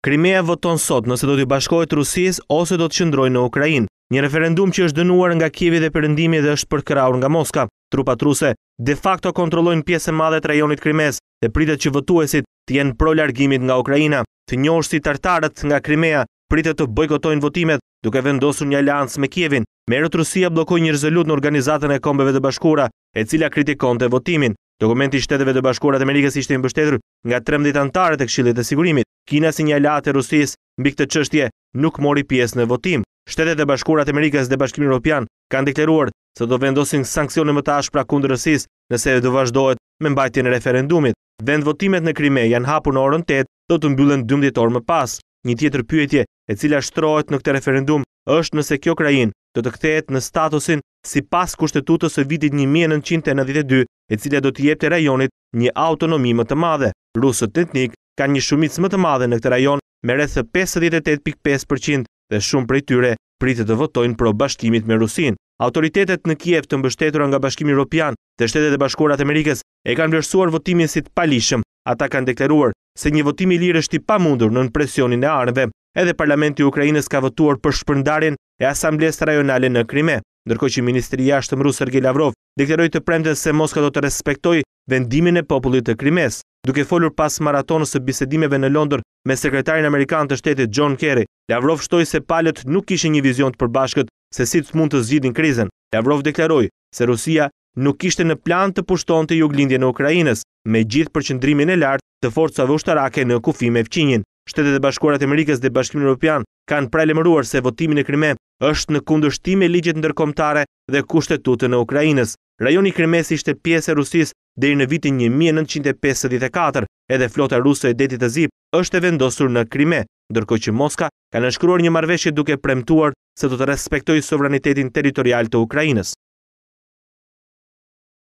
Krimea voton sot nëse do t'i bashkohet Rusis ose do të qëndroj në Ukrajin, një referendum që është dënuar nga Kjevi dhe përëndimi dhe është përkraur nga Moska. Trupat ruse de facto kontrollojnë pjesë madhe të rajonit Krimes dhe pritet që votuesit të jenë pro largimit nga Ukrajina. Të njohë si tartarët nga Krimea pritet të bojkotojnë votimet duke vendosur një aljans me Kjevin. Merët Rusia blokoj një rëzëllut në organizatën e kombeve dhe bashkura e cila kritikon të votimin. Dokumenti shteteve dhe bashkurat Amerikës ishte imbështetur nga 13 antarët e kshilit e sigurimit. Kina si një alat e Rusis mbi këtë qështje nuk mori pjesë në votim. Shtetet e bashkurat Amerikës dhe bashkimin Europian kanë dekleruar se do vendosin sankcione më tash pra kundë Rusis nëse do vazhdojt me mbajtjen e referendumit. Vend votimet në Krime janë hapur në orën 8, do të mbyllen 12 orë më pas. Një tjetër pyetje e cila shtrohet në këtë referendum është nëse kjo krajin do të kthehet në statusin si pas kushtetutës së vitit 1992, e cila do të jepte rajonit një autonomi më të madhe. Rusët etnik kanë një shumicë më të madhe në këtë rajon me rreth 58.5% dhe shumë prej tyre pritet të votojnë pro bashkimit me Rusin. Autoritetet në Kiev të mbështetur nga Bashkimi Evropian dhe Shtetet e Bashkuara Amerikës e kanë vlerësuar votimin si të palishëm. Ata kanë deklaruar se një votim i lirë është i pamundur nën presionin e armëve. Edhe Parlamenti i Ukrainës ka votuar për shpërndarjen e asamblesë rajonale në Krime ndërko që Ministri Jashtëm mru Sergi Lavrov dekleroj të premte se Moska do të respektoj vendimin e popullit të krimes, duke folur pas maratonës e bisedimeve në Londër me sekretarin Amerikan të shtetit John Kerry, Lavrov shtoj se palët nuk ishe një vizion të përbashkët se si të mund të zgjidin krizen. Lavrov dekleroj se Rusia nuk ishte në plan të pushton të juglindje në Ukrajinës, me gjithë përqëndrimin e lartë të forcave ushtarake në kufime fqinjin. Shtetet e Bashkuara të Amerikës dhe Bashkimi Evropian kanë paralajmëruar se votimi në Krime është në kundërshtim me ligjet ndërkombëtare dhe kushtetutën e Ukrainës. Rajoni Krimes ishte pjesë e Rusisë deri në vitin 1954, edhe flota ruse e detit të zip është vendosur në Krime, ndërkohë që Moska ka nënshkruar një marrëveshje duke premtuar se do të respektojë sovranitetin territorial të Ukrainës.